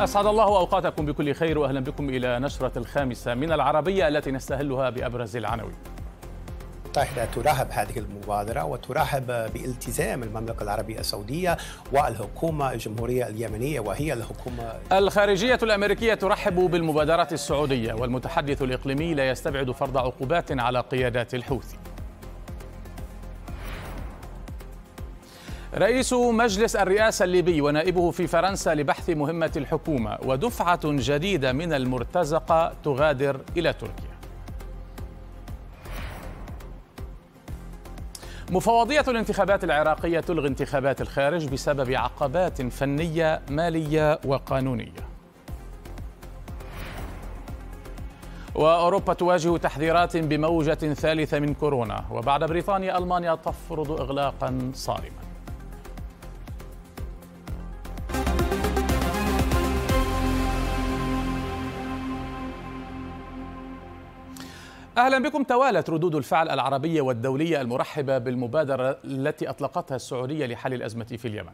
أسعد الله أوقاتكم بكل خير وأهلا بكم إلى نشرة الخامسة من العربية التي نستهلها بأبرز العناوين الطاهرة ترحب هذه المبادرة وترحب بالتزام المملكة العربية السعودية والحكومة الجمهورية اليمنية وهي الحكومة الخارجية الأمريكية ترحب بالمبادرة السعودية والمتحدث الإقليمي لا يستبعد فرض عقوبات على قيادات الحوثي رئيس مجلس الرئاسة الليبي ونائبه في فرنسا لبحث مهمة الحكومة ودفعة جديدة من المرتزقة تغادر إلى تركيا مفوضية الانتخابات العراقية تلغي انتخابات الخارج بسبب عقبات فنية مالية وقانونية وأوروبا تواجه تحذيرات بموجة ثالثة من كورونا وبعد بريطانيا ألمانيا تفرض إغلاقا صارما أهلا بكم توالت ردود الفعل العربية والدولية المرحبة بالمبادرة التي أطلقتها السعودية لحل الأزمة في اليمن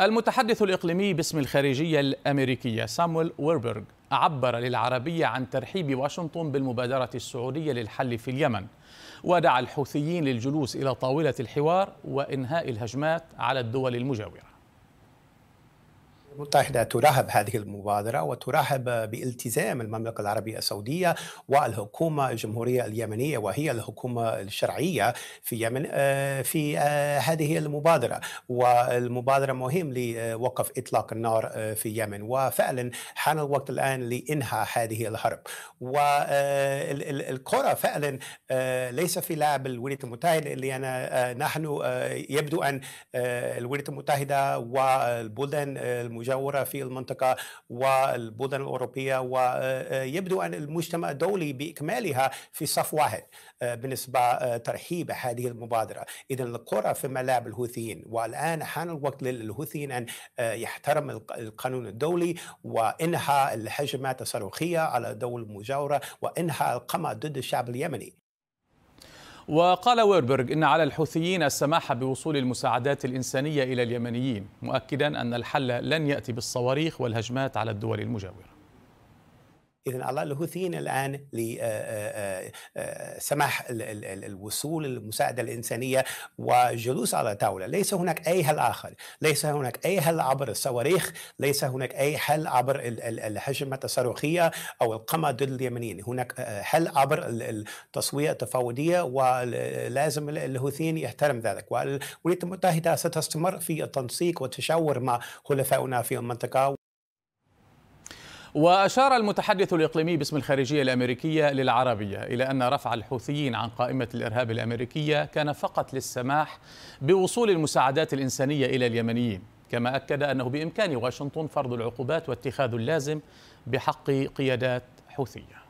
المتحدث الإقليمي باسم الخارجية الأمريكية سامويل ويربرغ عبر للعربية عن ترحيب واشنطن بالمبادرة السعودية للحل في اليمن ودعا الحوثيين للجلوس إلى طاولة الحوار وإنهاء الهجمات على الدول المجاورة المتحدة ترحب هذه المبادرة وترحب بالتزام المملكة العربية السعودية والحكومة الجمهورية اليمنية وهي الحكومة الشرعية في اليمن آه، في آه، هذه المبادرة والمبادرة مهم لوقف إطلاق النار آه، في اليمن وفعلا حان الوقت الآن لإنهاء هذه الحرب والكرة فعلا ليس في لعب الولايات المتحدة اللي أنا نحن يبدو أن الولايات المتحدة والبلدان المجاوره في المنطقه والبلدان الاوروبيه ويبدو آه، آه، ان المجتمع الدولي باكمالها في صف واحد آه، بالنسبه ترحيب هذه المبادره، اذا القرى في ملاعب الهوثيين والان حان الوقت للهوثيين ان يحترم القانون الدولي وانهى الهجمات الصاروخيه على دول المجاوره وانهى القمع ضد الشعب اليمني. وقال ويربرغ إن على الحوثيين السماح بوصول المساعدات الإنسانية إلى اليمنيين مؤكدا أن الحل لن يأتي بالصواريخ والهجمات على الدول المجاورة إذا الله الهوثيين الآن لسماح الوصول المساعدة الإنسانية وجلوس على طاولة ليس هناك أي حل آخر ليس هناك أي حل عبر الصواريخ ليس هناك أي حل عبر الهجمة الصاروخية أو القمع ضد اليمنيين هناك حل عبر التصوية التفاوضية ولازم الهوثيين يحترم ذلك والولايات المتحدة ستستمر في التنسيق والتشاور مع حلفائنا في المنطقة وأشار المتحدث الإقليمي باسم الخارجية الأمريكية للعربية إلى أن رفع الحوثيين عن قائمة الإرهاب الأمريكية كان فقط للسماح بوصول المساعدات الإنسانية إلى اليمنيين كما أكد أنه بإمكان واشنطن فرض العقوبات واتخاذ اللازم بحق قيادات حوثيه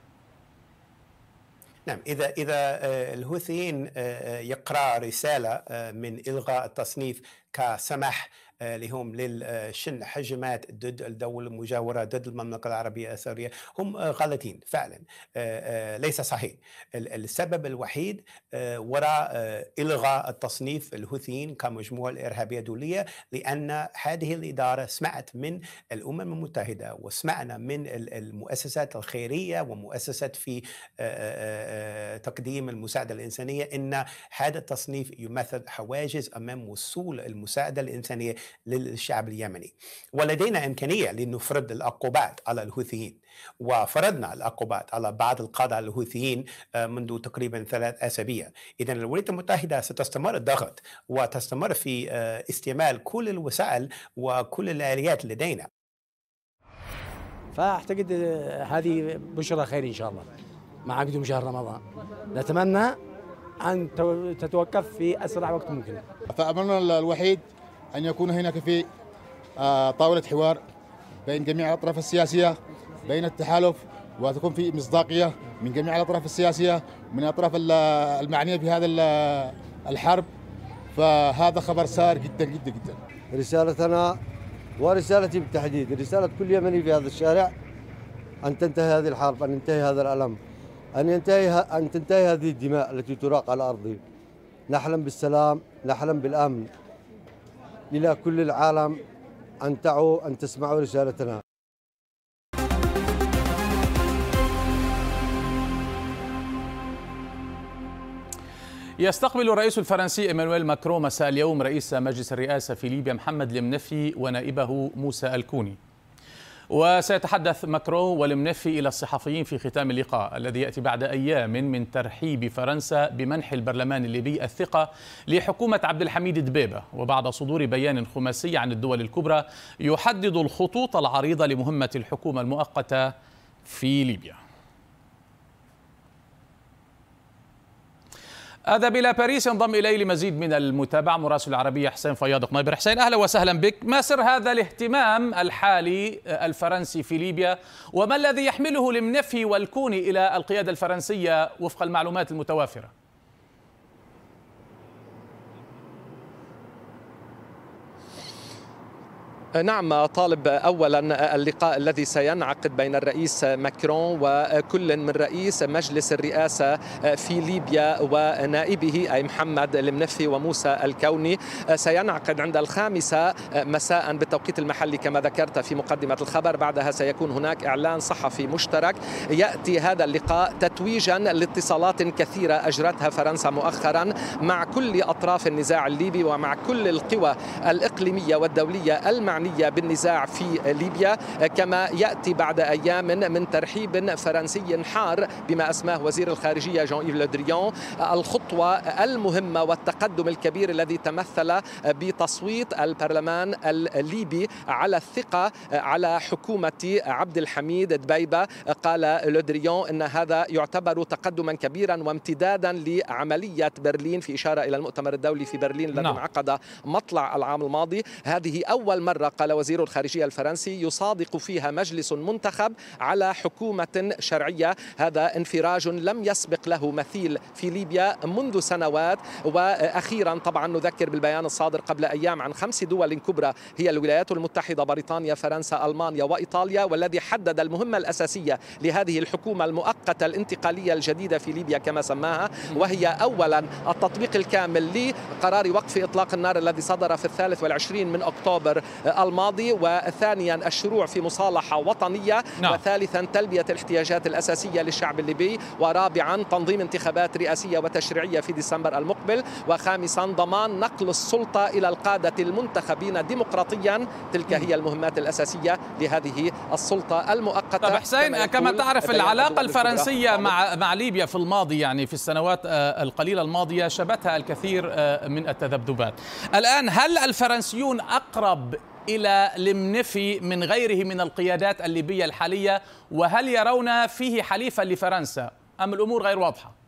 نعم إذا إذا آه، الهوثيين آه، آه، يقرأ رسالة من إلغاء التصنيف كسماح اللي هم للشن هجمات ضد الدول المجاوره ضد المملكه العربيه السعوديه هم غلطين فعلا آه، آه، ليس صحيح السبب الوحيد آه، وراء الغاء التصنيف الهوثيين كمجموعه ارهابيه دوليه لان هذه الاداره سمعت من الامم المتحده وسمعنا من المؤسسات الخيريه ومؤسسات في تقديم المساعده الانسانيه ان هذا التصنيف يمثل حواجز امام وصول المساعده الانسانيه للشعب اليمني ولدينا إمكانية لنفرض العقوبات على الحوثيين وفرضنا العقوبات على بعض القادة الحوثيين آه، منذ تقريبا ثلاث أسابيع إذا الولايات المتحدة ستستمر الضغط وتستمر في آه، استعمال كل الوسائل وكل الآليات لدينا فاعتقد آه، هذه بشرى خير ان شاء الله مع قدوم شهر رمضان نتمنى ان تتوقف في اسرع وقت ممكن فاملنا الوحيد أن يكون هناك في آه، طاولة حوار بين جميع الأطراف السياسية بين التحالف وتكون في مصداقية من جميع الأطراف السياسية من الأطراف المعنية بهذا الحرب فهذا خبر سار جدا جدا جدا رسالتنا ورسالتي بالتحديد رسالة كل يمني في هذا الشارع أن تنتهي هذه الحرب أن ينتهي هذا الألم أن ينتهي أن تنتهي هذه الدماء التي تراق على أرضي نحلم بالسلام نحلم بالأمن إلى كل العالم أن تعوا أن تسمعوا رسالتنا يستقبل الرئيس الفرنسي إيمانويل ماكرون مساء اليوم رئيس مجلس الرئاسة في ليبيا محمد المنفي ونائبه موسى الكوني وسيتحدث ماكرون والمنفي إلى الصحفيين في ختام اللقاء الذي يأتي بعد أيام من ترحيب فرنسا بمنح البرلمان الليبي الثقة لحكومة عبد الحميد دبيبة وبعد صدور بيان خماسي عن الدول الكبرى يحدد الخطوط العريضة لمهمة الحكومة المؤقتة في ليبيا هذا بلا باريس ينضم الي لمزيد من المتابعة مراسل العربية حسين فياض نايبر حسين أهلا وسهلا بك ما سر هذا الاهتمام الحالي آه، الفرنسي في ليبيا وما الذي يحمله لمنفي والكوني إلى القيادة الفرنسية وفق المعلومات المتوافرة نعم طالب اولا اللقاء الذي سينعقد بين الرئيس ماكرون وكل من رئيس مجلس الرئاسه في ليبيا ونائبه اي محمد المنفي وموسى الكوني سينعقد عند الخامسه مساء بالتوقيت المحلي كما ذكرت في مقدمه الخبر بعدها سيكون هناك اعلان صحفي مشترك ياتي هذا اللقاء تتويجا لاتصالات كثيره اجرتها فرنسا مؤخرا مع كل اطراف النزاع الليبي ومع كل القوى الاقليميه والدوليه المعنيه الفعلية بالنزاع في ليبيا كما يأتي بعد أيام من ترحيب فرنسي حار بما أسماه وزير الخارجية جون إيف لودريون الخطوة المهمة والتقدم الكبير الذي تمثل بتصويت البرلمان الليبي على الثقة على حكومة عبد الحميد دبيبة قال لودريون أن هذا يعتبر تقدما كبيرا وامتدادا لعملية برلين في إشارة إلى المؤتمر الدولي في برلين الذي نعم. انعقد مطلع العام الماضي هذه أول مرة قال وزير الخارجية الفرنسي يصادق فيها مجلس منتخب على حكومة شرعية هذا انفراج لم يسبق له مثيل في ليبيا منذ سنوات وأخيرا طبعا نذكر بالبيان الصادر قبل أيام عن خمس دول كبرى هي الولايات المتحدة بريطانيا فرنسا ألمانيا وإيطاليا والذي حدد المهمة الأساسية لهذه الحكومة المؤقتة الانتقالية الجديدة في ليبيا كما سماها وهي أولا التطبيق الكامل لقرار وقف إطلاق النار الذي صدر في الثالث والعشرين من أكتوبر الماضي وثانيا الشروع في مصالحة وطنية نعم. وثالثا تلبية الاحتياجات الأساسية للشعب الليبي ورابعا تنظيم انتخابات رئاسية وتشريعية في ديسمبر المقبل وخامسا ضمان نقل السلطة إلى القادة المنتخبين ديمقراطيا تلك هي المهمات الأساسية لهذه السلطة المؤقتة طب حسين كما, كما تعرف العلاقة الفرنسية مع مع ليبيا في الماضي يعني في السنوات آه، القليلة الماضية شبتها الكثير آه، من التذبذبات الآن هل الفرنسيون أقرب إلى لمنفي من غيره من القيادات الليبية الحالية وهل يرون فيه حليفا لفرنسا أم الأمور غير واضحة؟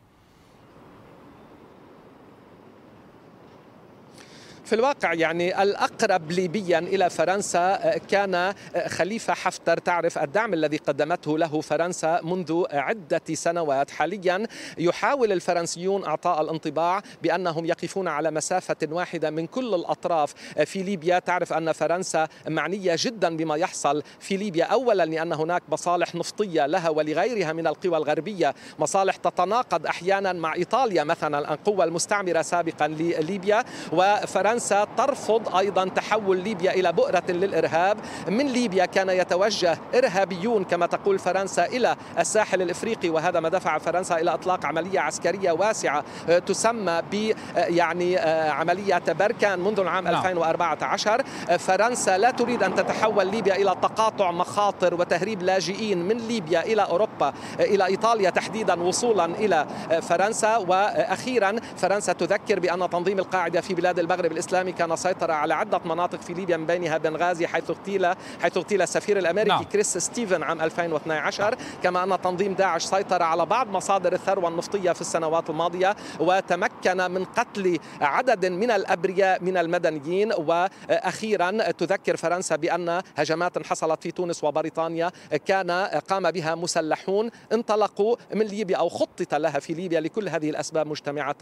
في الواقع يعني الأقرب ليبيا إلى فرنسا آه، كان آه، خليفة حفتر تعرف الدعم الذي قدمته له فرنسا منذ عدة سنوات حاليا يحاول الفرنسيون أعطاء الانطباع بأنهم يقفون على مسافة واحدة من كل الأطراف آه، في ليبيا تعرف أن فرنسا معنية جدا بما يحصل في ليبيا أولا لأن هناك مصالح نفطية لها ولغيرها من القوى الغربية مصالح تتناقض أحيانا مع إيطاليا مثلا القوة المستعمرة سابقا لليبيا وفرنسا فرنسا ترفض أيضا تحول ليبيا إلى بؤرة للإرهاب من ليبيا كان يتوجه إرهابيون كما تقول فرنسا إلى الساحل الإفريقي وهذا ما دفع فرنسا إلى إطلاق عملية عسكرية واسعة آه، تسمى ب آه، يعني آه، عملية بركان منذ العام 2014 نعم. فرنسا لا تريد أن تتحول ليبيا إلى تقاطع مخاطر وتهريب لاجئين من ليبيا إلى أوروبا إلى إيطاليا تحديدا وصولا إلى فرنسا وأخيرا فرنسا تذكر بأن تنظيم القاعدة في بلاد الإسلامي الاسلامي كان سيطر على عده مناطق في ليبيا من بينها بنغازي حيث اغتيل حيث اغتيل السفير الامريكي نعم. كريس ستيفن عام 2012 كما ان تنظيم داعش سيطر على بعض مصادر الثروه النفطيه في السنوات الماضيه وتمكن من قتل عدد من الابرياء من المدنيين واخيرا تذكر فرنسا بان هجمات حصلت في تونس وبريطانيا كان قام بها مسلحون انطلقوا من ليبيا او خطط لها في ليبيا لكل هذه الاسباب مجتمعه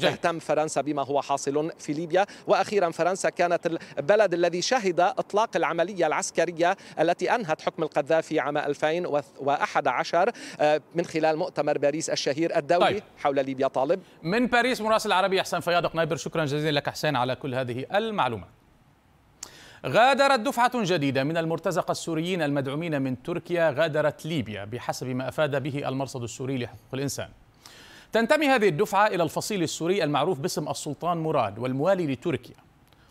تهتم فرنسا بما هو حاصل في ليبيا واخيرا فرنسا كانت البلد الذي شهد اطلاق العمليه العسكريه التي انهت حكم القذافي عام 2011 آه، من خلال مؤتمر باريس الشهير الدولي طيب. حول ليبيا طالب من باريس مراسل العربي حسين فيادق نايبر شكرا جزيلا لك حسين على كل هذه المعلومات غادرت دفعة جديدة من المرتزقة السوريين المدعومين من تركيا غادرت ليبيا بحسب ما أفاد به المرصد السوري لحقوق الإنسان تنتمي هذه الدفعة إلى الفصيل السوري المعروف باسم السلطان مراد والموالي لتركيا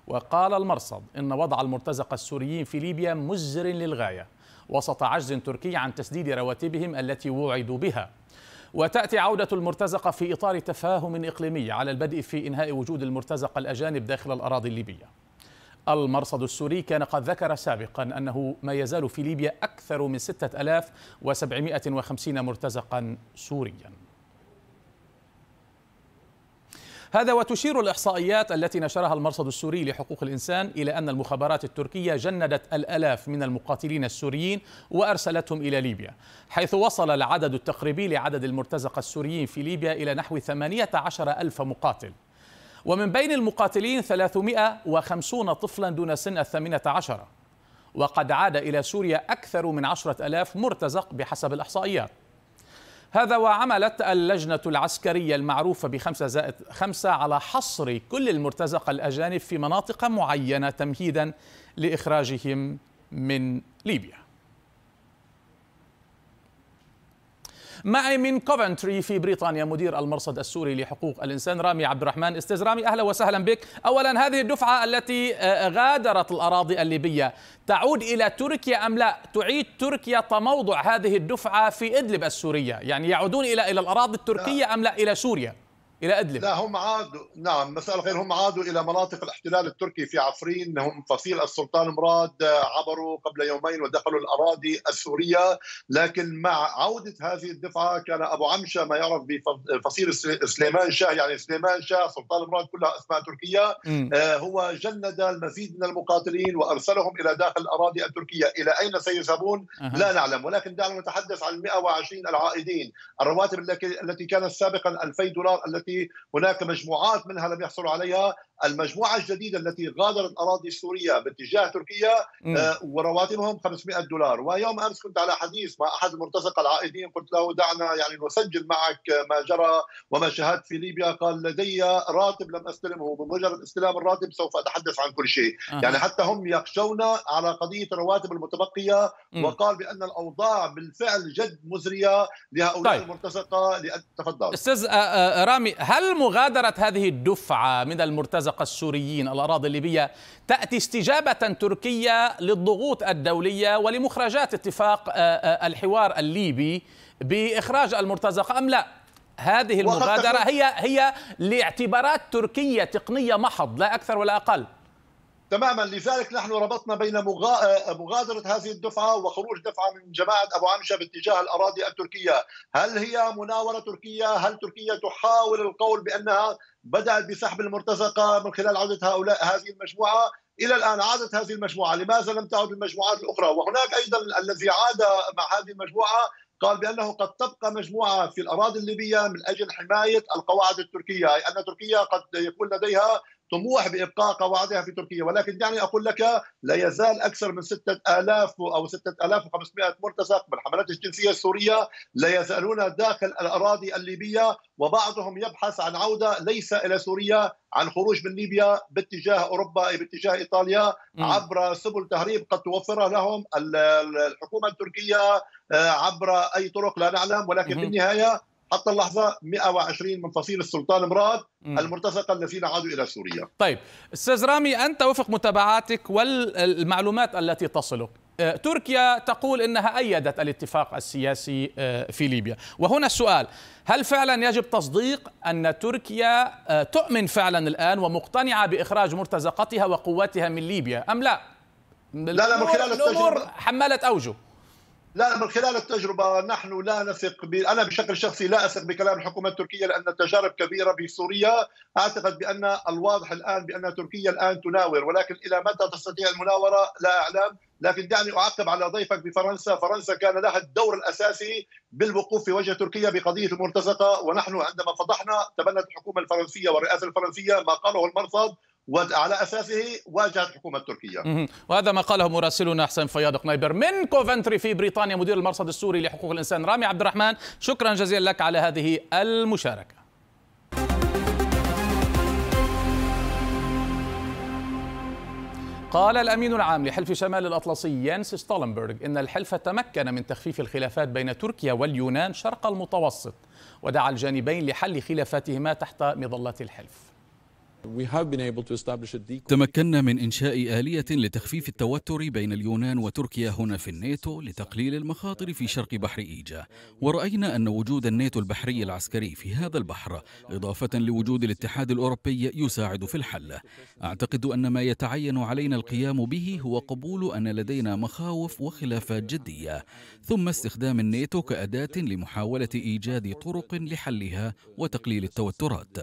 وقال المرصد إن وضع المرتزقة السوريين في ليبيا مزر للغاية وسط عجز تركي عن تسديد رواتبهم التي وعدوا بها وتأتي عودة المرتزقة في إطار تفاهم إقليمي على البدء في إنهاء وجود المرتزقة الأجانب داخل الأراضي الليبية المرصد السوري كان قد ذكر سابقا أنه ما يزال في ليبيا أكثر من 6750 مرتزقا سوريا هذا وتشير الإحصائيات التي نشرها المرصد السوري لحقوق الإنسان إلى أن المخابرات التركية جندت الألاف من المقاتلين السوريين وأرسلتهم إلى ليبيا حيث وصل العدد التقريبي لعدد المرتزقة السوريين في ليبيا إلى نحو 18 ألف مقاتل ومن بين المقاتلين 350 طفلا دون سن الثامنة عشرة وقد عاد إلى سوريا أكثر من عشرة ألاف مرتزق بحسب الإحصائيات هذا وعملت اللجنة العسكرية المعروفة بخمسة زائد خمسة على حصر كل المرتزقة الأجانب في مناطق معينة تمهيدا لإخراجهم من ليبيا معي من كوفنتري في بريطانيا مدير المرصد السوري لحقوق الإنسان رامي عبد الرحمن استاذ رامي أهلا وسهلا بك أولا هذه الدفعة التي آه، آه، غادرت الأراضي الليبية تعود إلى تركيا أم لا تعيد تركيا تموضع هذه الدفعة في إدلب السورية يعني يعودون إلى إلى الأراضي التركية أم لا إلى سوريا الى ادلب لا هم عادوا نعم مساء الخير هم عادوا الى مناطق الاحتلال التركي في عفرين هم فصيل السلطان مراد عبروا قبل يومين ودخلوا الاراضي السوريه لكن مع عوده هذه الدفعه كان ابو عمشه ما يعرف بفصيل سليمان شاه يعني سليمان شاه سلطان مراد كلها اسماء تركيه م. آه، هو جند المزيد من المقاتلين وارسلهم الى داخل الاراضي التركيه الى اين سيذهبون أه. لا نعلم ولكن دعنا نتحدث عن 120 العائدين الرواتب التي كانت سابقا 2000 دولار التي التي هناك مجموعات منها لم يحصلوا عليها المجموعة الجديدة التي غادرت أراضي السورية باتجاه تركيا آه، ورواتبهم 500 دولار ويوم أمس كنت على حديث مع أحد المرتزقة العائدين قلت له دعنا يعني نسجل معك ما جرى وما شاهدت في ليبيا قال لدي راتب لم أستلمه بمجرد استلام الراتب سوف أتحدث عن كل شيء يعني حتى هم يخشون على قضية الرواتب المتبقية وقال بأن الأوضاع بالفعل جد مزرية لهؤلاء طيب. المرتزقة لأن تفضل أستاذ آه، آه، رامي هل مغادرة هذه الدفعة من المرتزقة السوريين الأراضي الليبية تأتي استجابة تركية للضغوط الدولية ولمخرجات اتفاق آه، آه، الحوار الليبي بإخراج المرتزقة أم لا؟ هذه المغادرة هي هي لاعتبارات تركية تقنية محض لا أكثر ولا أقل تماما لذلك نحن ربطنا بين آه، مغادره هذه الدفعه وخروج دفعه من جماعه ابو عمشه باتجاه الاراضي التركيه، هل هي مناوره تركيه؟ هل تركيا تحاول القول بانها بدات بسحب المرتزقه من خلال عوده هؤلاء هذه المجموعه؟ الى الان عادت هذه المجموعه، لماذا لم تعد المجموعات الاخرى؟ وهناك ايضا الذي عاد مع هذه المجموعه قال بانه قد تبقى مجموعه في الاراضي الليبيه من اجل حمايه القواعد التركيه، اي ان تركيا قد يكون لديها طموح بإبقاء قواعدها في تركيا ولكن دعني أقول لك لا يزال أكثر من 6000 أو 6500 مرتزق من حملات الجنسية السورية لا يزالون داخل الأراضي الليبية وبعضهم يبحث عن عودة ليس إلى سوريا عن خروج من ليبيا باتجاه أوروبا أي باتجاه إيطاليا عبر سبل تهريب قد توفرها لهم الحكومة التركية آه، عبر أي طرق لا نعلم ولكن بالنهاية حتى اللحظه 120 من فصيل السلطان مراد المرتزقه الذين عادوا الى سوريا. طيب، استاذ رامي انت وفق متابعاتك والمعلومات التي تصلك أه، تركيا تقول انها ايدت الاتفاق السياسي أه، في ليبيا، وهنا السؤال هل فعلا يجب تصديق ان تركيا أه، تؤمن فعلا الان ومقتنعه باخراج مرتزقتها وقواتها من ليبيا ام لا؟ لا لا من خلال التجربه حملت اوجه لا من خلال التجربه نحن لا نثق ب... انا بشكل شخصي لا اثق بكلام الحكومه التركيه لان التجارب كبيره في سوريا اعتقد بان الواضح الان بان تركيا الان تناور ولكن الى متى تستطيع المناوره لا اعلم لكن دعني اعقب على ضيفك بفرنسا، فرنسا كان لها الدور الاساسي بالوقوف في وجه تركيا بقضيه المرتزقه ونحن عندما فضحنا تبنت الحكومه الفرنسيه والرئاسه الفرنسيه ما قاله المرصد وعلى اساسه واجهت الحكومه التركيه. وهذا ما قاله مراسلنا حسين فياض قنيبر من كوفنتري في بريطانيا مدير المرصد السوري لحقوق الانسان رامي عبد الرحمن، شكرا جزيلا لك على هذه المشاركه. قال الأمين العام لحلف شمال الأطلسي يانس ستولنبرغ إن الحلف تمكن من تخفيف الخلافات بين تركيا واليونان شرق المتوسط ودعا الجانبين لحل خلافاتهما تحت مظلة الحلف تمكنا من إنشاء آلية لتخفيف التوتر بين اليونان وتركيا هنا في الناتو لتقليل المخاطر في شرق بحر إيجا ورأينا أن وجود الناتو البحري العسكري في هذا البحر إضافة لوجود الاتحاد الأوروبي يساعد في الحل أعتقد أن ما يتعين علينا القيام به هو قبول أن لدينا مخاوف وخلافات جدية ثم استخدام الناتو كأداة لمحاولة إيجاد طرق لحلها وتقليل التوترات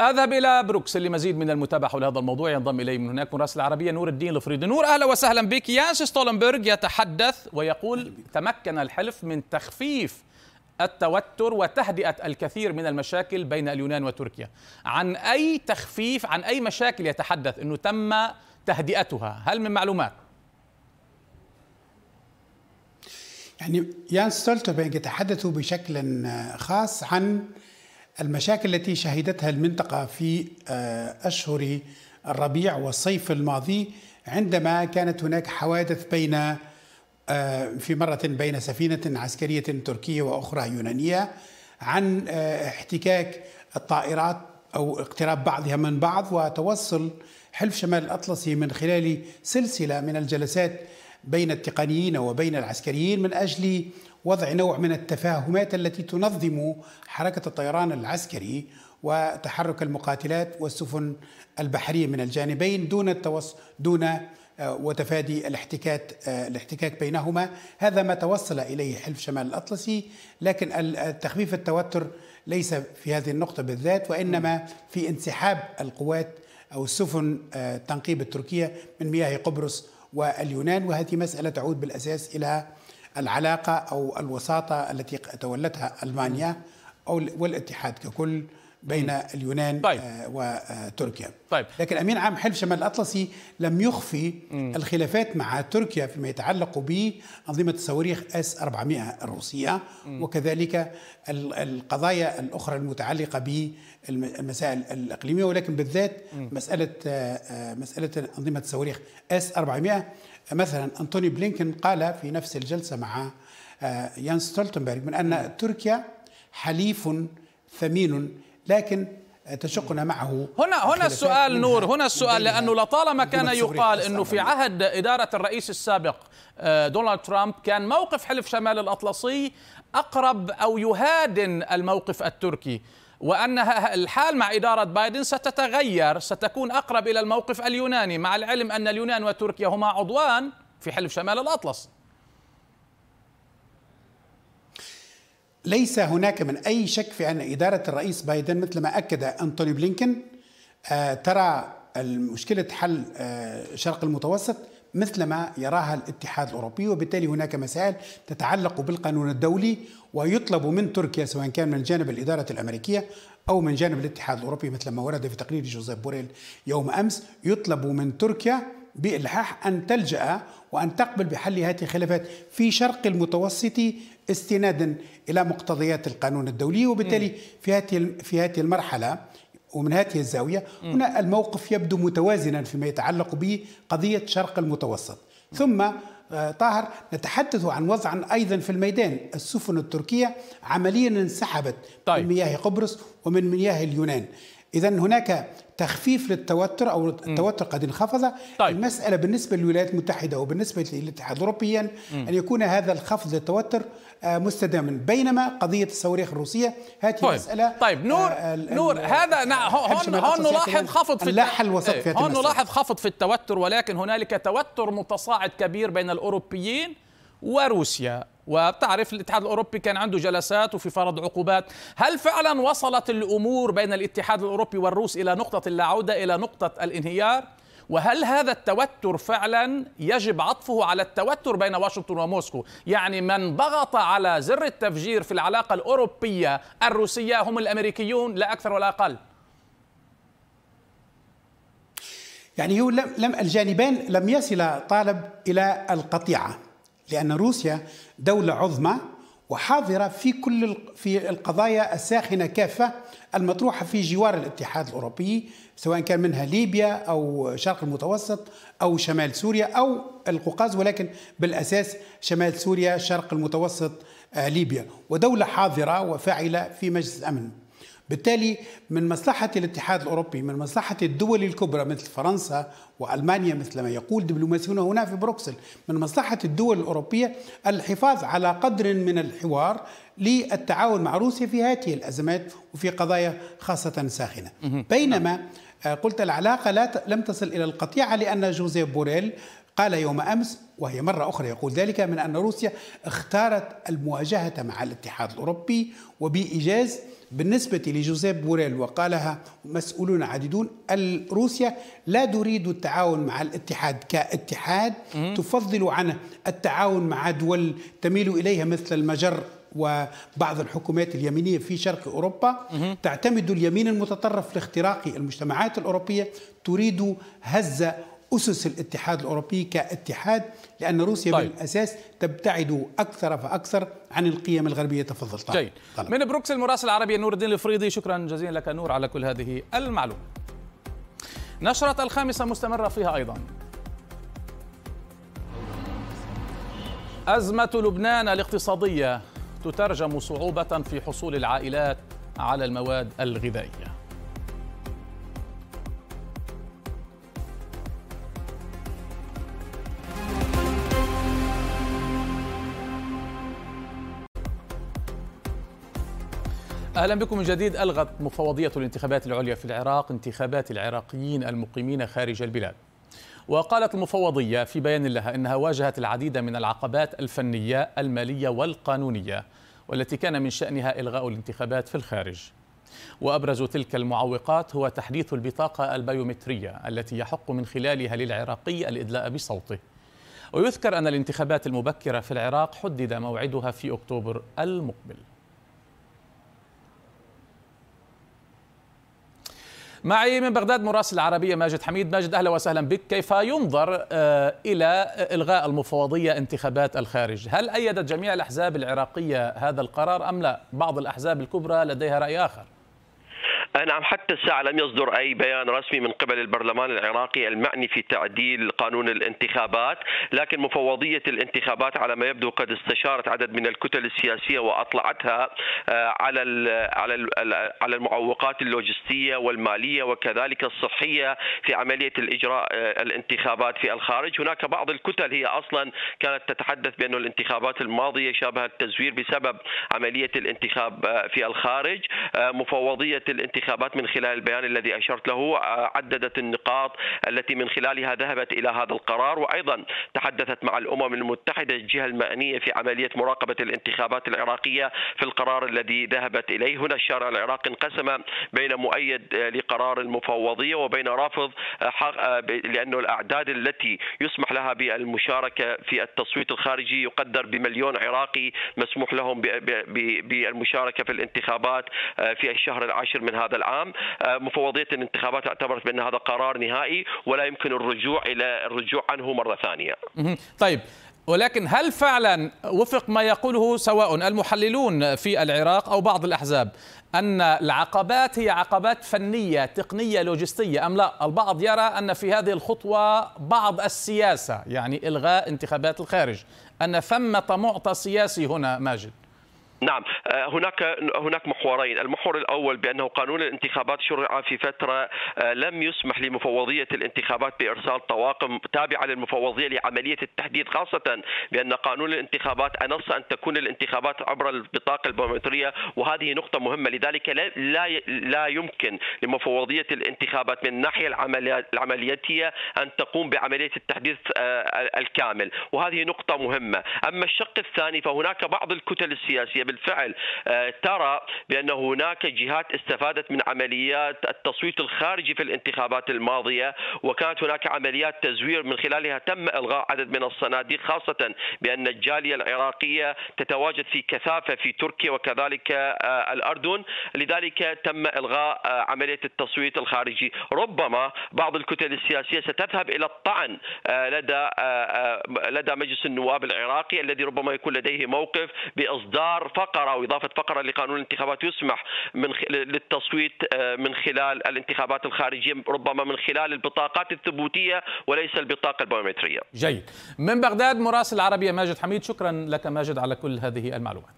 أذهب إلى بروكس لمزيد من المتابعة حول هذا الموضوع ينضم إلي من هناك مراسل العربية نور الدين الفريدي نور أهلا وسهلا بك يانس ستولنبرغ يتحدث ويقول تمكن الحلف من تخفيف التوتر وتهدئة الكثير من المشاكل بين اليونان وتركيا عن أي تخفيف عن أي مشاكل يتحدث أنه تم تهدئتها هل من معلومات؟ يعني يانس ستولتنبرغ يتحدث بشكل خاص عن المشاكل التي شهدتها المنطقة في آه، أشهر الربيع والصيف الماضي عندما كانت هناك حوادث بين آه، في مرة بين سفينة عسكرية تركية وأخرى يونانية عن آه، احتكاك الطائرات أو اقتراب بعضها من بعض وتوصل حلف شمال الأطلسي من خلال سلسلة من الجلسات بين التقنيين وبين العسكريين من أجل وضع نوع من التفاهمات التي تنظم حركة الطيران العسكري وتحرك المقاتلات والسفن البحرية من الجانبين دون التوص دون آه، وتفادي الاحتكاك آه، الاحتكاك بينهما هذا ما توصل اليه حلف شمال الاطلسي لكن تخفيف التوتر ليس في هذه النقطه بالذات وانما في انسحاب القوات او السفن التنقيب آه، التركيه من مياه قبرص واليونان وهذه مساله تعود بالاساس الى العلاقه او الوساطه التي تولتها المانيا او والاتحاد ككل بين اليونان طيب. آه، وتركيا طيب. لكن امين عام حلف شمال الاطلسي لم يخفي م. الخلافات مع تركيا فيما يتعلق بانظمه الصواريخ اس 400 الروسيه م. وكذلك القضايا الاخرى المتعلقه بالمسائل الاقليميه ولكن بالذات مساله آه، آه، مساله انظمه الصواريخ اس 400 مثلا انتوني بلينكن قال في نفس الجلسه مع يان ستولتنبرغ من ان تركيا حليف ثمين لكن تشقنا معه هنا هنا السؤال نور هنا السؤال لانه لطالما كان يقال انه في عهد اداره الرئيس السابق آه، دونالد ترامب كان موقف حلف شمال الاطلسي اقرب او يهادن الموقف التركي وان الحال مع اداره بايدن ستتغير ستكون اقرب الى الموقف اليوناني مع العلم ان اليونان وتركيا هما عضوان في حلف شمال الاطلس ليس هناك من أي شك في أن إدارة الرئيس بايدن مثل ما أكد أنتوني بلينكن آه، ترى مشكلة حل آه، شرق المتوسط مثل ما يراها الاتحاد الأوروبي وبالتالي هناك مسائل تتعلق بالقانون الدولي ويطلب من تركيا سواء كان من جانب الإدارة الأمريكية أو من جانب الاتحاد الأوروبي مثل ما ورد في تقرير جوزيف بوريل يوم أمس يطلب من تركيا بإلحاح أن تلجأ وأن تقبل بحل هذه الخلافات في شرق المتوسط استنادا الى مقتضيات القانون الدولي وبالتالي في هذه في هذه المرحله ومن هذه الزاويه هنا الموقف يبدو متوازنا فيما يتعلق بقضيه شرق المتوسط ثم آه، طاهر نتحدث عن وضع ايضا في الميدان السفن التركيه عمليا انسحبت طيب. من مياه قبرص ومن مياه اليونان اذا هناك تخفيف للتوتر او التوتر قد انخفض طيب. المساله بالنسبه للولايات المتحده وبالنسبه للاتحاد اوروبيا ان يكون هذا الخفض للتوتر آه، مستداما بينما قضيه الصواريخ الروسيه هذه طيب. مساله طيب نور آه، نور هذا هون هون نلاحظ خفض في اللاحة الوسط إيه، في هون نلاحظ خفض في التوتر ولكن هنالك توتر متصاعد كبير بين الاوروبيين وروسيا وبتعرف الاتحاد الاوروبي كان عنده جلسات وفي فرض عقوبات، هل فعلا وصلت الامور بين الاتحاد الاوروبي والروس الى نقطه اللاعوده الى نقطه الانهيار؟ وهل هذا التوتر فعلا يجب عطفه على التوتر بين واشنطن وموسكو يعني من ضغط على زر التفجير في العلاقة الأوروبية الروسية هم الأمريكيون لا أكثر ولا أقل يعني هو لم الجانبان لم يصل طالب إلى القطيعة لأن روسيا دولة عظمى وحاضرة في كل في القضايا الساخنة كافة المطروحة في جوار الاتحاد الأوروبي سواء كان منها ليبيا أو شرق المتوسط أو شمال سوريا أو القوقاز ولكن بالأساس شمال سوريا شرق المتوسط آه، ليبيا ودولة حاضرة وفاعلة في مجلس الأمن بالتالي من مصلحة الاتحاد الأوروبي من مصلحة الدول الكبرى مثل فرنسا وألمانيا مثل ما يقول دبلوماسيون هنا في بروكسل من مصلحة الدول الأوروبية الحفاظ على قدر من الحوار للتعاون مع روسيا في هذه الأزمات وفي قضايا خاصة ساخنة بينما نعم. آه، قلت العلاقة لا لم تصل إلى القطيعة لأن جوزيف بوريل قال يوم أمس وهي مرة أخرى يقول ذلك من أن روسيا اختارت المواجهة مع الاتحاد الأوروبي وبإيجاز بالنسبة لجوزيف بوريل وقالها مسؤولون عديدون روسيا لا تريد التعاون مع الاتحاد كاتحاد تفضل عن التعاون مع دول تميل إليها مثل المجر وبعض الحكومات اليمينية في شرق أوروبا تعتمد اليمين المتطرف لاختراق المجتمعات الأوروبية تريد هز أسس الاتحاد الأوروبي كاتحاد لأن روسيا طيب. بالأساس تبتعد أكثر فأكثر عن القيم الغربية تفضل طيب. جيد طلع. من بروكسل المراسل العربي نور الدين الفريدي شكرا جزيلا لك نور على كل هذه المعلومة نشرة الخامسة مستمرة فيها أيضا أزمة لبنان الاقتصادية تترجم صعوبة في حصول العائلات على المواد الغذائية اهلا بكم من جديد الغت مفوضيه الانتخابات العليا في العراق انتخابات العراقيين المقيمين خارج البلاد. وقالت المفوضيه في بيان لها انها واجهت العديد من العقبات الفنيه الماليه والقانونيه والتي كان من شانها الغاء الانتخابات في الخارج. وابرز تلك المعوقات هو تحديث البطاقه البيومتريه التي يحق من خلالها للعراقي الادلاء بصوته. ويذكر ان الانتخابات المبكره في العراق حدد موعدها في اكتوبر المقبل. معي من بغداد مراسل العربية ماجد حميد ماجد أهلا وسهلا بك كيف ينظر آه، إلى إلغاء المفوضية انتخابات الخارج هل أيدت جميع الأحزاب العراقية هذا القرار أم لا بعض الأحزاب الكبرى لديها رأي آخر نعم حتى الساعة لم يصدر أي بيان رسمي من قبل البرلمان العراقي المعني في تعديل قانون الانتخابات لكن مفوضية الانتخابات على ما يبدو قد استشارت عدد من الكتل السياسية وأطلعتها آه، على على على المعوقات اللوجستية والمالية وكذلك الصحية في عملية الإجراء آه، الانتخابات في الخارج هناك بعض الكتل هي أصلا كانت تتحدث بأن الانتخابات الماضية شابهت التزوير بسبب عملية الانتخاب آه، في الخارج مفوضية الانتخاب الانتخابات من خلال البيان الذي أشرت له آه، عددت النقاط التي من خلالها ذهبت إلى هذا القرار وأيضا تحدثت مع الأمم المتحدة الجهة المعنية في عملية مراقبة الانتخابات العراقية في القرار الذي ذهبت إليه هنا الشارع العراقي انقسم بين مؤيد آه، لقرار المفوضية وبين رافض آه، لأنه الأعداد التي يسمح لها بالمشاركة في التصويت الخارجي يقدر بمليون عراقي مسموح لهم بالمشاركة في الانتخابات في الشهر العاشر من هذا العام آه، مفوضيه الانتخابات اعتبرت بان هذا قرار نهائي ولا يمكن الرجوع الى الرجوع عنه مره ثانيه. طيب ولكن هل فعلا وفق ما يقوله سواء المحللون في العراق او بعض الاحزاب ان العقبات هي عقبات فنيه تقنيه لوجستيه ام لا؟ البعض يرى ان في هذه الخطوه بعض السياسه يعني الغاء انتخابات الخارج، ان ثمه معطى سياسي هنا ماجد. نعم آه، هناك هناك محورين المحور الاول بانه قانون الانتخابات شرع في فتره آه، لم يسمح لمفوضيه الانتخابات بارسال طواقم تابعه للمفوضيه لعمليه التحديد خاصه بان قانون الانتخابات انص ان تكون الانتخابات عبر البطاقه البيومتريه وهذه نقطه مهمه لذلك لا لا يمكن لمفوضيه الانتخابات من الناحيه العملياتيه ان تقوم بعمليه التحديث آه، الكامل وهذه نقطه مهمه اما الشق الثاني فهناك بعض الكتل السياسيه بالفعل آه، ترى بأن هناك جهات استفادت من عمليات التصويت الخارجي في الانتخابات الماضية وكانت هناك عمليات تزوير من خلالها تم إلغاء عدد من الصناديق خاصة بأن الجالية العراقية تتواجد في كثافة في تركيا وكذلك آه، الأردن لذلك تم إلغاء آه، عملية التصويت الخارجي ربما بعض الكتل السياسية ستذهب إلى الطعن لدى لدى مجلس النواب العراقي الذي ربما يكون لديه موقف بإصدار فقره او اضافه فقره لقانون الانتخابات يسمح من للتصويت آه، من خلال الانتخابات الخارجيه ربما من خلال البطاقات الثبوتيه وليس البطاقه البيومتريه. جيد. من بغداد مراسل العربيه ماجد حميد شكرا لك ماجد على كل هذه المعلومات.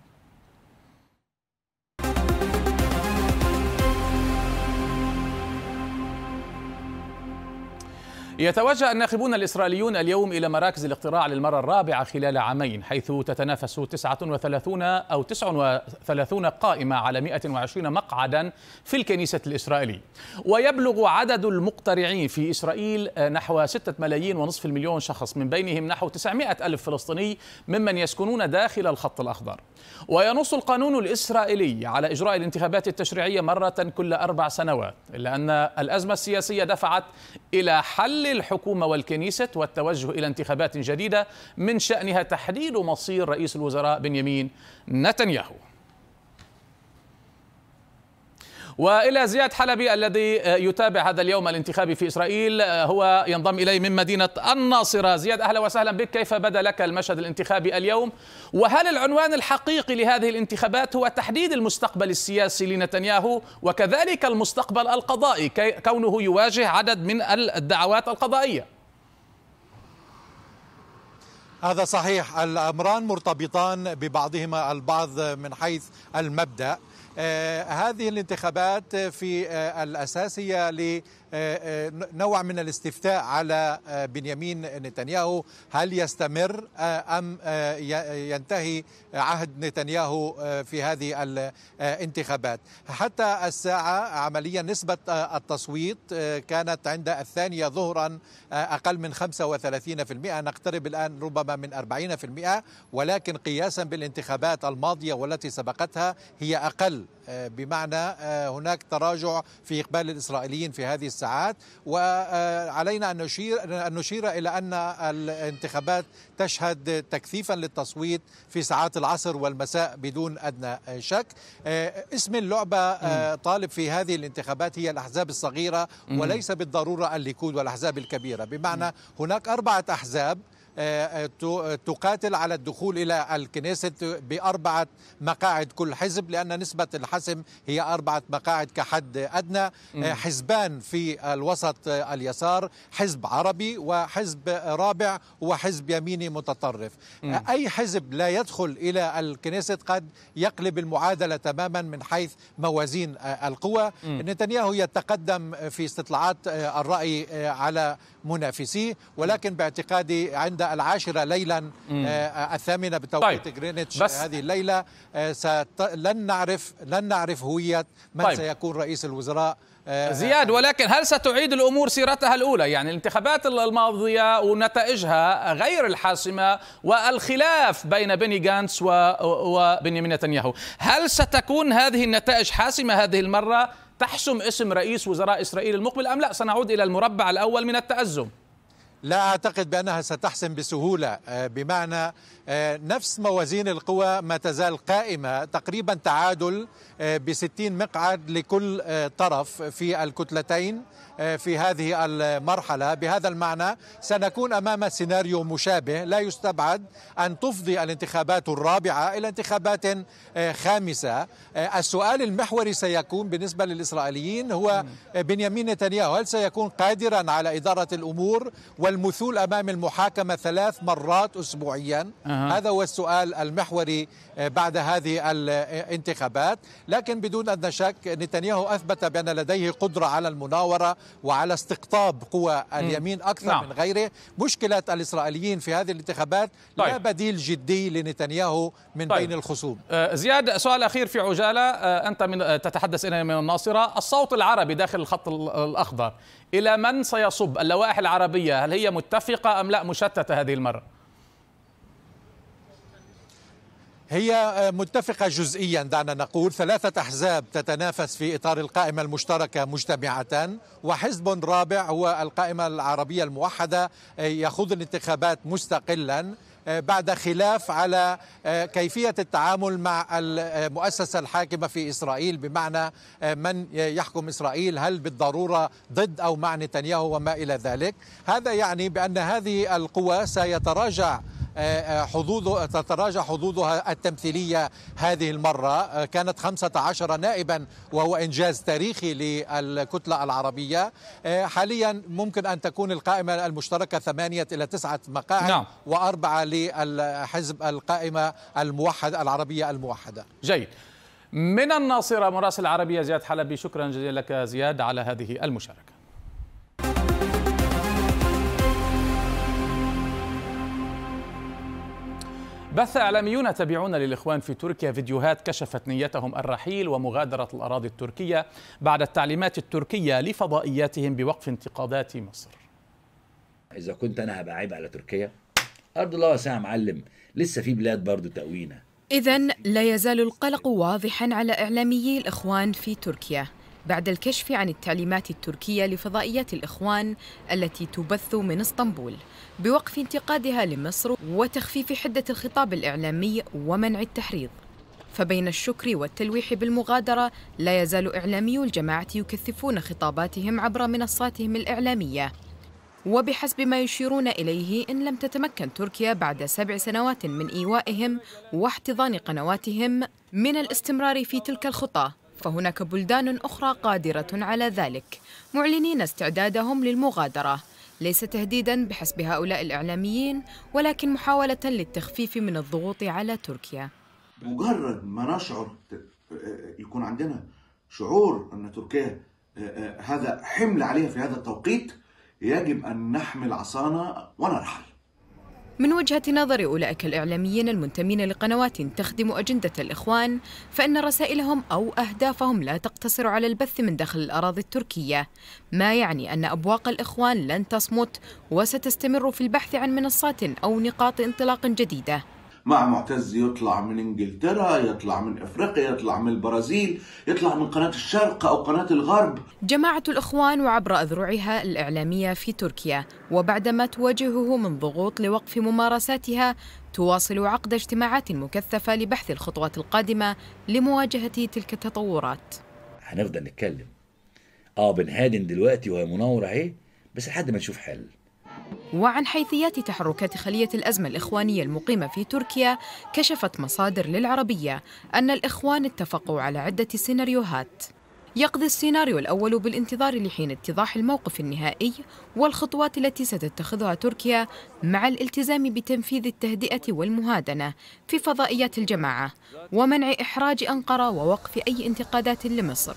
يتوجه الناخبون الإسرائيليون اليوم إلى مراكز الاقتراع للمرة الرابعة خلال عامين حيث تتنافس 39 أو 39 قائمة على 120 مقعدا في الكنيسة الإسرائيلي ويبلغ عدد المقترعين في إسرائيل نحو 6 ملايين ونصف المليون شخص من بينهم نحو 900 ألف فلسطيني ممن يسكنون داخل الخط الأخضر وينص القانون الإسرائيلي على إجراء الانتخابات التشريعية مرة كل أربع سنوات إلا أن الأزمة السياسية دفعت إلى حل للحكومة والكنيسة والتوجه إلى انتخابات جديدة من شأنها تحديد مصير رئيس الوزراء بنيامين نتنياهو والى زياد حلبي الذي آه، يتابع هذا اليوم الانتخابي في اسرائيل آه، هو ينضم الي من مدينه الناصره زياد اهلا وسهلا بك كيف بدا لك المشهد الانتخابي اليوم وهل العنوان الحقيقي لهذه الانتخابات هو تحديد المستقبل السياسي لنتنياهو وكذلك المستقبل القضائي كونه يواجه عدد من الدعوات القضائيه هذا صحيح الامران مرتبطان ببعضهما البعض من حيث المبدا آه، هذه الانتخابات في آه، الأساسية آه، آه، نوع من الاستفتاء على آه، بنيامين نتنياهو هل يستمر أم ينتهي عهد نتنياهو في هذه الانتخابات حتى الساعة عمليا نسبة التصويت كانت عند الثانية ظهرا أقل من 35% نقترب الآن ربما من 40% ولكن قياسا بالانتخابات الماضية والتي سبقتها هي أقل بمعنى هناك تراجع في إقبال الإسرائيليين في هذه الساعات وعلينا أن نشير, أن نشير إلى أن الانتخابات تشهد تكثيفا للتصويت في ساعات العصر والمساء بدون أدنى شك اسم اللعبة طالب في هذه الانتخابات هي الأحزاب الصغيرة وليس بالضرورة الليكود والأحزاب الكبيرة بمعنى هناك أربعة أحزاب آه، آه، آه، تقاتل على الدخول إلى الكنيسة بأربعة مقاعد كل حزب لأن نسبة الحسم هي أربعة مقاعد كحد أدنى حزبان في الوسط اليسار حزب عربي وحزب رابع وحزب يميني متطرف أي حزب لا يدخل إلى الكنيسة قد يقلب المعادلة تماما من حيث موازين القوى نتنياهو يتقدم في استطلاعات الرأي على منافسيه ولكن باعتقادي عند العاشره ليلا آه، الثامنه بتوقيت طيب. جرينتش بس آه، هذه الليله آه، ست... لن نعرف لن نعرف هويه من طيب. سيكون رئيس الوزراء زياد ولكن هل ستعيد الامور سيرتها الاولى يعني الانتخابات الماضيه ونتائجها غير الحاسمه والخلاف بين بني جانس وبنيامين نتنياهو هل ستكون هذه النتائج حاسمه هذه المره تحسم اسم رئيس وزراء اسرائيل المقبل ام لا سنعود الى المربع الاول من التازم لا اعتقد بانها ستحسم بسهوله آه، بمعنى آه، نفس موازين القوى ما تزال قائمه تقريبا تعادل آه، ب 60 مقعد لكل طرف في الكتلتين في هذه المرحله بهذا المعنى سنكون امام سيناريو مشابه لا يستبعد ان تفضي الانتخابات الرابعه الى انتخابات خامسه السؤال المحوري سيكون بالنسبه للاسرائيليين هو بنيامين نتنياهو هل سيكون قادرا على اداره الامور والمثول امام المحاكمه ثلاث مرات اسبوعيا أه. هذا هو السؤال المحوري بعد هذه الانتخابات لكن بدون أدنى شك نتنياهو أثبت بأن لديه قدرة على المناورة وعلى استقطاب قوى اليمين أكثر نعم. من غيره مشكلة الإسرائيليين في هذه الانتخابات طيب. لا بديل جدي لنتنياهو من طيب. بين الخصوم آه، زياد سؤال أخير في عجالة آه، أنت من آه، تتحدث إلى من الناصرة الصوت العربي داخل الخط الأخضر إلى من سيصب اللوائح العربية هل هي متفقة أم لا مشتتة هذه المرة؟ هي آه، متفقة جزئيا دعنا نقول ثلاثة أحزاب تتنافس في إطار القائمة المشتركة مجتمعة وحزب رابع هو القائمة العربية الموحدة آه، يخوض الانتخابات مستقلا آه، بعد خلاف على كيفية التعامل مع المؤسسة الحاكمة في إسرائيل بمعنى من يحكم إسرائيل هل بالضرورة ضد أو مع نتنياهو وما إلى ذلك هذا يعني بأن هذه القوى سيتراجع آه، آه، حظوظ تتراجع حظوظها التمثيلية هذه المرة آه، كانت 15 نائبا وهو إنجاز تاريخي للكتلة العربية حاليا ممكن أن تكون القائمة المشتركة ثمانية إلى تسعة مقاعد نعم. وأربعة للحزب القائمة الموحد العربية الموحدة جيد من الناصرة مراسل العربية زياد حلبي شكرا جزيلا لك زياد على هذه المشاركة بث إعلاميون تابعون للإخوان في تركيا فيديوهات كشفت نيتهم الرحيل ومغادرة الأراضي التركية بعد التعليمات التركية لفضائياتهم بوقف انتقادات مصر إذا كنت أنا هبقى عيب على تركيا أرض الله واسعة معلم لسه في بلاد برضه تقوينا إذا لا يزال القلق واضحا على إعلاميي الإخوان في تركيا بعد الكشف عن التعليمات التركية لفضائيات الإخوان التي تبث من اسطنبول بوقف انتقادها لمصر وتخفيف حدة الخطاب الإعلامي ومنع التحريض فبين الشكر والتلويح بالمغادرة لا يزال إعلامي الجماعة يكثفون خطاباتهم عبر منصاتهم الإعلامية وبحسب ما يشيرون إليه إن لم تتمكن تركيا بعد سبع سنوات من إيوائهم واحتضان قنواتهم من الاستمرار في تلك الخطى فهناك بلدان أخرى قادرة على ذلك معلنين استعدادهم للمغادرة ليس تهديدا بحسب هؤلاء الإعلاميين ولكن محاولة للتخفيف من الضغوط على تركيا مجرد ما نشعر يكون عندنا شعور أن تركيا آه، آه، هذا حمل عليها في هذا التوقيت يجب أن نحمل عصانا ونرحل من وجهة نظر أولئك الإعلاميين المنتمين لقنوات تخدم أجندة الإخوان فإن رسائلهم أو أهدافهم لا تقتصر على البث من داخل الأراضي التركية ما يعني أن أبواق الإخوان لن تصمت وستستمر في البحث عن منصات أو نقاط انطلاق جديدة مع معتز يطلع من انجلترا يطلع من افريقيا يطلع من البرازيل يطلع من قناه الشرق او قناه الغرب جماعه الاخوان وعبر اذرعها الاعلاميه في تركيا وبعدما تواجهه من ضغوط لوقف ممارساتها تواصل عقد اجتماعات مكثفه لبحث الخطوات القادمه لمواجهه تلك التطورات هنفضل نتكلم اه بنهادن دلوقتي وهي مناوره اهي بس لحد ما نشوف حل وعن حيثيات تحركات خلية الأزمة الإخوانية المقيمة في تركيا كشفت مصادر للعربية أن الإخوان اتفقوا على عدة سيناريوهات يقضي السيناريو الأول بالانتظار لحين اتضاح الموقف النهائي والخطوات التي ستتخذها تركيا مع الالتزام بتنفيذ التهدئة والمهادنة في فضائيات الجماعة ومنع إحراج أنقرة ووقف أي انتقادات لمصر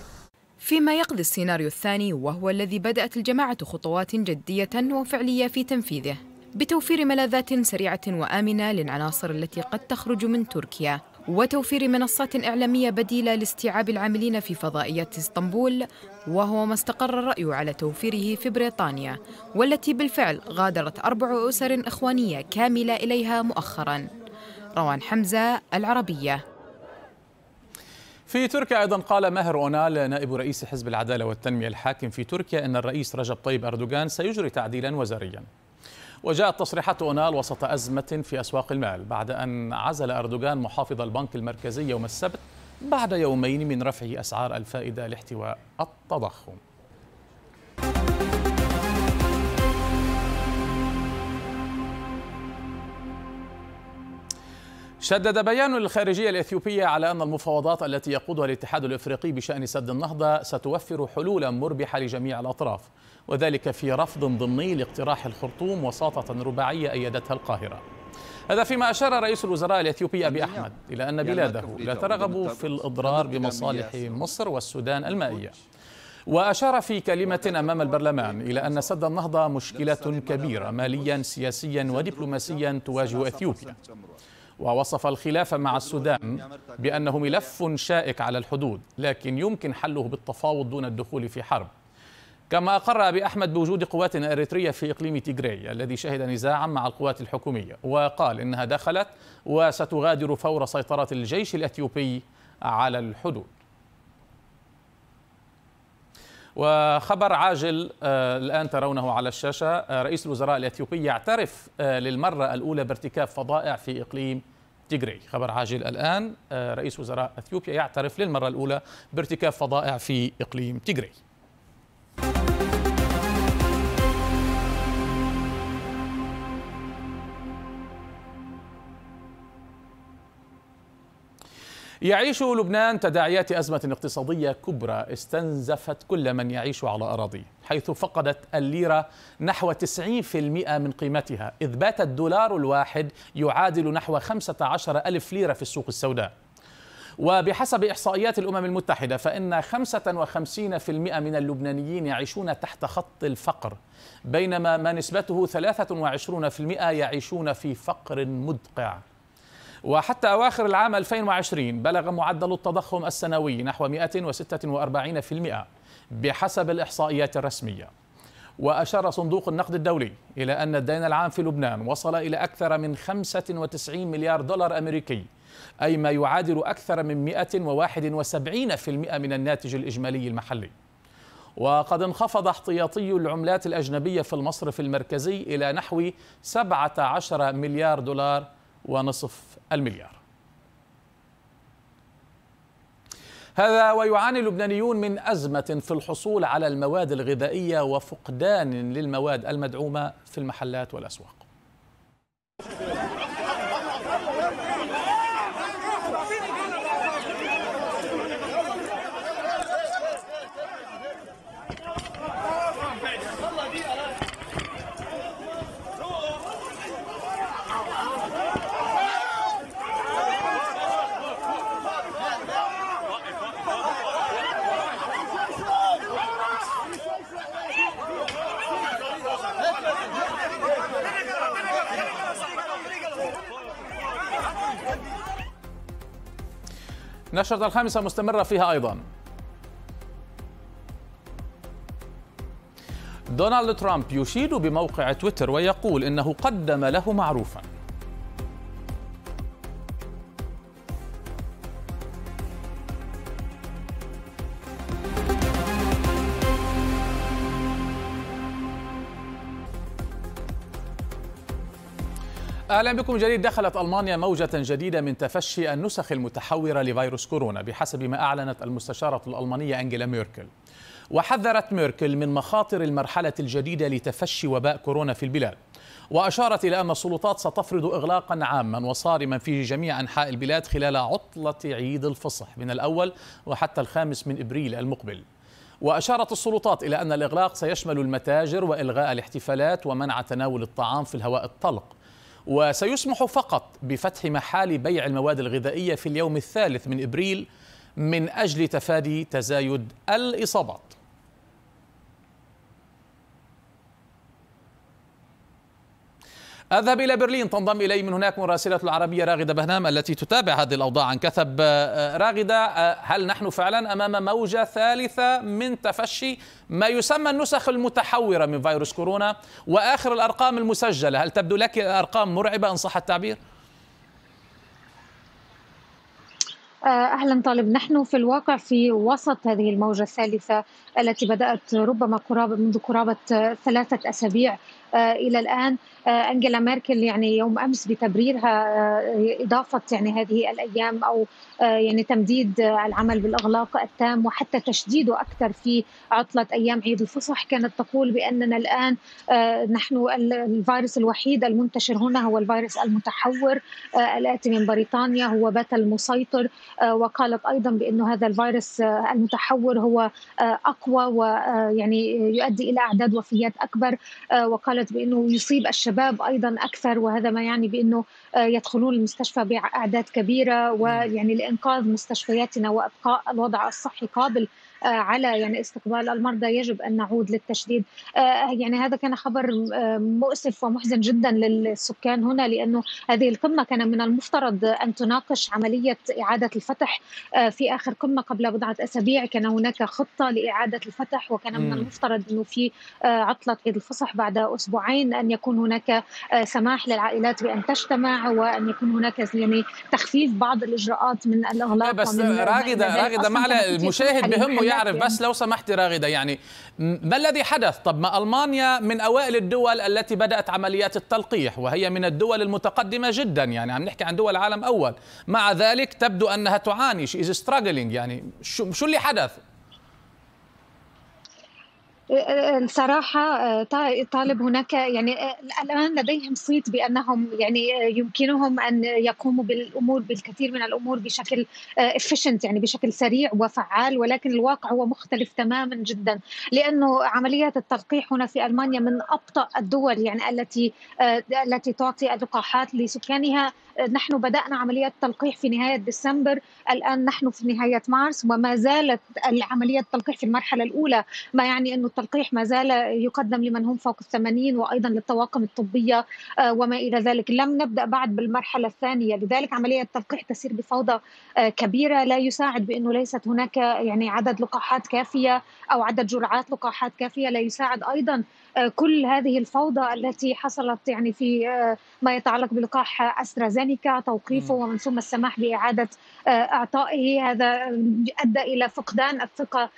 فيما يقضي السيناريو الثاني وهو الذي بدأت الجماعة خطوات جدية وفعلية في تنفيذه بتوفير ملاذات سريعة وآمنة للعناصر التي قد تخرج من تركيا وتوفير منصات إعلامية بديلة لاستيعاب العاملين في فضائيات اسطنبول وهو ما استقر الرأي على توفيره في بريطانيا والتي بالفعل غادرت أربع أسر إخوانية كاملة إليها مؤخراً روان حمزة العربية في تركيا أيضا قال ماهر أونال نائب رئيس حزب العدالة والتنمية الحاكم في تركيا أن الرئيس رجب طيب أردوغان سيجري تعديلا وزاريا وجاءت تصريحات أونال وسط أزمة في أسواق المال بعد أن عزل أردوغان محافظ البنك المركزي يوم السبت بعد يومين من رفع أسعار الفائدة لاحتواء التضخم شدد بيان الخارجية الإثيوبية على أن المفاوضات التي يقودها الاتحاد الإفريقي بشأن سد النهضة ستوفر حلولا مربحة لجميع الأطراف وذلك في رفض ضمني لاقتراح الخرطوم وساطة رباعية أيدتها القاهرة هذا فيما أشار رئيس الوزراء الإثيوبي أبي أحمد إلى أن بلاده لا ترغب في الإضرار بمصالح مصر والسودان المائية وأشار في كلمة أمام البرلمان إلى أن سد النهضة مشكلة كبيرة ماليا سياسيا ودبلوماسيا تواجه أثيوبيا ووصف الخلاف مع السودان بأنه ملف شائك على الحدود لكن يمكن حله بالتفاوض دون الدخول في حرب كما أقر أبي أحمد بوجود قوات إريترية في إقليم تيغراي الذي شهد نزاعا مع القوات الحكومية وقال إنها دخلت وستغادر فور سيطرة الجيش الأثيوبي على الحدود وخبر عاجل آه، الآن ترونه على الشاشة آه، رئيس الوزراء الأثيوبي يعترف آه، للمرة الأولى بارتكاب فظائع في إقليم تيغري خبر عاجل الآن آه، رئيس وزراء أثيوبيا يعترف للمرة الأولى بارتكاب فظائع في إقليم تيغري يعيش لبنان تداعيات أزمة اقتصادية كبرى استنزفت كل من يعيش على أراضيه حيث فقدت الليرة نحو 90% من قيمتها إذ بات الدولار الواحد يعادل نحو 15 ألف ليرة في السوق السوداء وبحسب إحصائيات الأمم المتحدة فإن 55% من اللبنانيين يعيشون تحت خط الفقر بينما ما نسبته 23% يعيشون في فقر مدقع وحتى أواخر العام 2020 بلغ معدل التضخم السنوي نحو 146% بحسب الإحصائيات الرسمية وأشار صندوق النقد الدولي إلى أن الدين العام في لبنان وصل إلى أكثر من 95 مليار دولار أمريكي أي ما يعادل أكثر من 171% من الناتج الإجمالي المحلي وقد انخفض احتياطي العملات الأجنبية في المصرف المركزي إلى نحو 17 مليار دولار ونصف المليار هذا ويعاني اللبنانيون من أزمة في الحصول على المواد الغذائية وفقدان للمواد المدعومة في المحلات والأسواق النشرة الخامسة مستمرة فيها أيضا دونالد ترامب يشيد بموقع تويتر ويقول إنه قدم له معروفا اهلا بكم جديد دخلت المانيا موجه جديده من تفشي النسخ المتحوره لفيروس كورونا بحسب ما اعلنت المستشاره الالمانيه انجيلا ميركل وحذرت ميركل من مخاطر المرحله الجديده لتفشي وباء كورونا في البلاد واشارت الى ان السلطات ستفرض اغلاقا عاما وصارما في جميع انحاء البلاد خلال عطله عيد الفصح من الاول وحتى الخامس من ابريل المقبل وأشارت السلطات إلى أن الإغلاق سيشمل المتاجر وإلغاء الاحتفالات ومنع تناول الطعام في الهواء الطلق وسيسمح فقط بفتح محال بيع المواد الغذائية في اليوم الثالث من إبريل من أجل تفادي تزايد الإصابات أذهب إلى برلين تنضم إلي من هناك مراسلة العربية راغدة بهنام التي تتابع هذه الأوضاع عن كثب آه، راغدة آه، هل نحن فعلا أمام موجة ثالثة من تفشي ما يسمى النسخ المتحورة من فيروس كورونا وآخر الأرقام المسجلة هل تبدو لك أرقام مرعبة إن صح التعبير؟ آه، اهلا طالب نحن في الواقع في وسط هذه الموجه الثالثه التي بدات ربما قرابه منذ قرابه ثلاثه اسابيع الى الان آه، انجلا ميركل يعني يوم امس بتبريرها آه، اضافه يعني هذه الايام او آه، يعني تمديد العمل بالاغلاق التام وحتى تشديده اكثر في عطله ايام عيد الفصح كانت تقول باننا الان نحن الفيروس الوحيد المنتشر هنا هو الفيروس المتحور الاتي من بريطانيا هو بات المسيطر وقالت ايضا بانه هذا الفيروس المتحور هو اقوى ويعني يؤدي الى اعداد وفيات اكبر وقالت بانه يصيب الشباب الشباب أيضا أكثر وهذا ما يعني بأنه آه، يدخلون المستشفى بأعداد كبيرة ويعني لإنقاذ مستشفياتنا وإبقاء الوضع الصحي قابل آه، على يعني استقبال المرضى يجب ان نعود للتشديد آه، يعني هذا كان خبر آه، مؤسف ومحزن جدا للسكان هنا لانه هذه القمه كان من المفترض ان تناقش عمليه اعاده الفتح في اخر قمه قبل بضعه اسابيع كان هناك خطه لاعاده الفتح وكان من المفترض انه في عطله عيد الفصح بعد اسبوعين ان يكون هناك سماح للعائلات بان تجتمع وان يكون هناك يعني تخفيف بعض الاجراءات من الاغلاق إيه، بس راغده راغده معلش المشاهد بهمه يعرف بس لو سمحت راغده يعني ما الذي حدث؟ طب ما المانيا من اوائل الدول التي بدات عمليات التلقيح وهي من الدول المتقدمه جدا يعني عم نحكي عن دول عالم اول، مع ذلك تبدو انها تعاني شي از يعني شو اللي حدث؟ الصراحة آه، آه، طالب هناك يعني آه، الآن لديهم صيت بأنهم يعني يمكنهم أن يقوموا بالأمور بالكثير من الأمور بشكل efficient يعني بشكل سريع وفعال ولكن الواقع هو مختلف تماما جدا لأنه عملية التلقيح هنا في ألمانيا من أبطأ الدول يعني التي التي تعطي اللقاحات لسكانها نحن بدأنا عملية تلقيح في نهاية ديسمبر الآن نحن في نهاية مارس وما زالت عملية التلقيح في المرحلة الأولى ما يعني أن التلقيح ما زال يقدم لمن هم فوق الثمانين وأيضا للطواقم الطبية آه، وما إلى ذلك لم نبدأ بعد بالمرحلة الثانية لذلك عملية التلقيح تسير بفوضى آه، كبيرة لا يساعد بأنه ليست هناك يعني عدد لقاحات كافية أو عدد جرعات لقاحات كافية لا يساعد أيضا آه، كل هذه الفوضى التي حصلت يعني في آه، ما يتعلق بلقاح استرازينيكا توقيفه ومن ثم السماح باعاده آه، اعطائه هذا ادى الى فقدان الثقه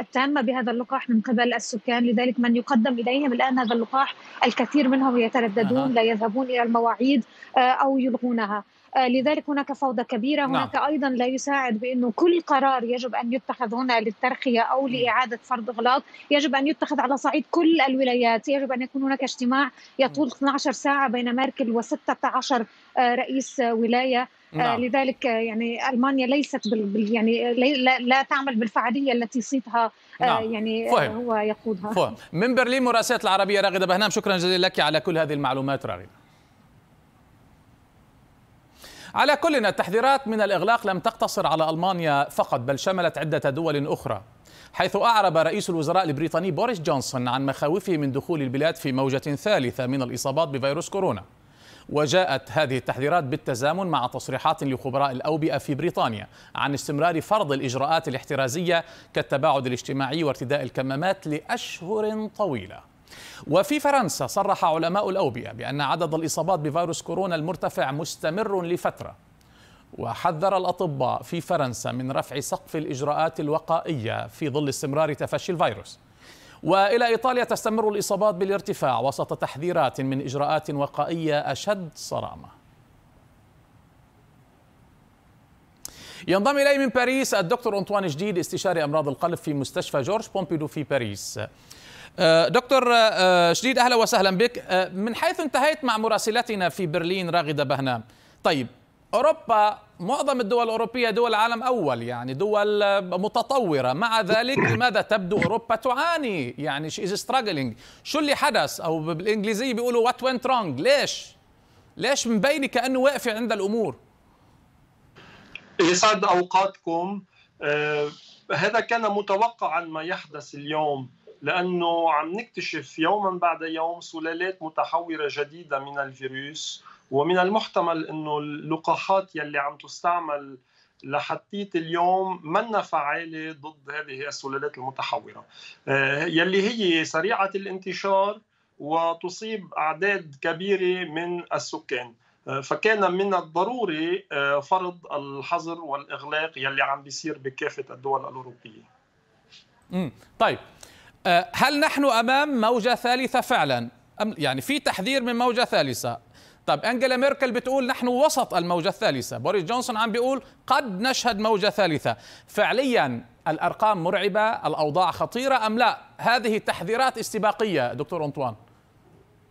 التامه بهذا اللقاح من قبل السكان لذلك من يقدم اليهم الان هذا اللقاح الكثير منهم يترددون لا يذهبون الى المواعيد او يلغونها آه، لذلك هناك فوضى كبيره نعم. هناك نعم. ايضا لا يساعد بانه كل قرار يجب ان يتخذ هنا للترخيه او لاعاده فرض اغلاط يجب ان يتخذ على صعيد كل الولايات يجب ان يكون هناك اجتماع يطول 12 ساعه بين ميركل و16 آه، رئيس ولايه آه، نعم. لذلك يعني المانيا ليست بال يعني لا, لا تعمل بالفعاليه التي صيتها نعم. يعني فهم. هو يقودها فهم. من برلين مراسلة العربيه راغده بهنام شكرا جزيلا لك على كل هذه المعلومات راغده على كل التحذيرات من الإغلاق لم تقتصر على ألمانيا فقط بل شملت عدة دول أخرى حيث أعرب رئيس الوزراء البريطاني بوريس جونسون عن مخاوفه من دخول البلاد في موجة ثالثة من الإصابات بفيروس كورونا وجاءت هذه التحذيرات بالتزامن مع تصريحات لخبراء الأوبئة في بريطانيا عن استمرار فرض الإجراءات الاحترازية كالتباعد الاجتماعي وارتداء الكمامات لأشهر طويلة وفي فرنسا صرح علماء الأوبية بأن عدد الإصابات بفيروس كورونا المرتفع مستمر لفترة وحذر الأطباء في فرنسا من رفع سقف الإجراءات الوقائية في ظل استمرار تفشي الفيروس والى ايطاليا تستمر الاصابات بالارتفاع وسط تحذيرات من اجراءات وقائيه اشد صرامه. ينضم الي من باريس الدكتور انطوان جديد استشاري امراض القلب في مستشفى جورج بومبيدو في باريس. آه، دكتور آه، آه، شديد اهلا وسهلا بك من حيث انتهيت مع مراسلتنا في برلين راغده بهنام طيب اوروبا معظم الدول الاوروبيه دول عالم اول يعني دول متطوره مع ذلك لماذا تبدو اوروبا تعاني يعني شي از ستراجلينج شو اللي حدث او بالانجليزيه بيقولوا وات went رونج ليش ليش مبينه كانه واقفه عند الامور يسعد اوقاتكم آه هذا كان متوقعا ما يحدث اليوم لأنه عم نكتشف يوما بعد يوم سلالات متحورة جديدة من الفيروس ومن المحتمل أنه اللقاحات يلي عم تستعمل لحتيت اليوم منا فعالة ضد هذه السلالات المتحورة آه، يلي هي سريعة الانتشار وتصيب أعداد كبيرة من السكان آه، فكان من الضروري آه، فرض الحظر والإغلاق يلي عم بيصير بكافة الدول الأوروبية طيب آه، هل نحن امام موجه ثالثه فعلا أم يعني في تحذير من موجه ثالثه طب انجلا ميركل بتقول نحن وسط الموجه الثالثه بوريس جونسون عم بيقول قد نشهد موجه ثالثه فعليا الارقام مرعبه الاوضاع خطيره ام لا هذه تحذيرات استباقيه دكتور انطوان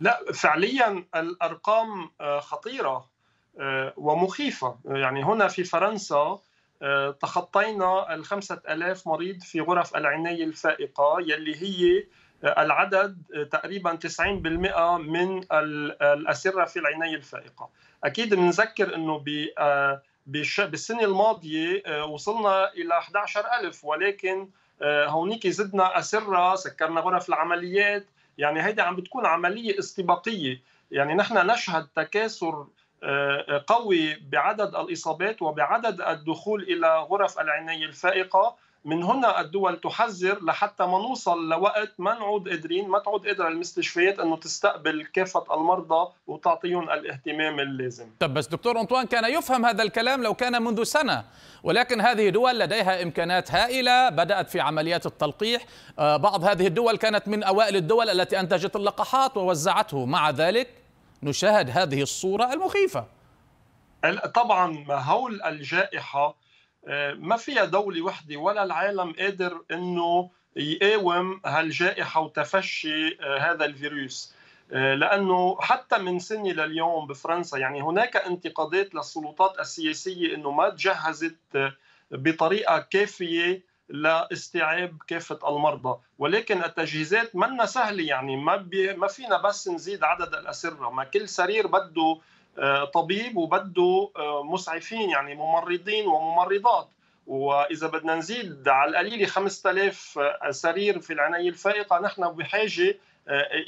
لا فعليا الارقام آه، خطيره آه، ومخيفه يعني هنا في فرنسا آه، تخطينا ال 5000 مريض في غرف العناية الفائقة يلي هي آه، العدد آه، تقريبا 90% من الأسرة في العناية الفائقة أكيد بنذكر أنه بالسنة الماضية وصلنا إلى 11000 ولكن هونيك زدنا أسرة سكرنا غرف العمليات يعني هيدي عم بتكون عملية استباقية يعني نحن نشهد تكاثر آه، آه، قوي بعدد الاصابات وبعدد الدخول الى غرف العنايه الفائقه من هنا الدول تحذر لحتى ما نوصل لوقت ما نعود قادرين ما تعود قادره المستشفيات انه تستقبل كافه المرضى وتعطيهم الاهتمام اللازم. طب بس دكتور انطوان كان يفهم هذا الكلام لو كان منذ سنه ولكن هذه دول لديها امكانات هائله بدات في عمليات التلقيح آه، بعض هذه الدول كانت من اوائل الدول التي انتجت اللقاحات ووزعته مع ذلك نشاهد هذه الصورة المخيفة طبعا هول الجائحة آه، ما فيها دولة وحدة ولا العالم قادر أنه يقاوم هالجائحة وتفشي آه، هذا الفيروس آه، لانه حتى من سنه لليوم بفرنسا يعني هناك انتقادات للسلطات السياسيه انه ما تجهزت بطريقه كافيه لاستيعاب كافه المرضى ولكن التجهيزات منا سهله يعني ما بي ما فينا بس نزيد عدد الاسره ما كل سرير بده آه، طبيب وبده آه، مسعفين يعني ممرضين وممرضات واذا بدنا نزيد على القليله 5000 آه، سرير في العنايه الفائقه نحن بحاجه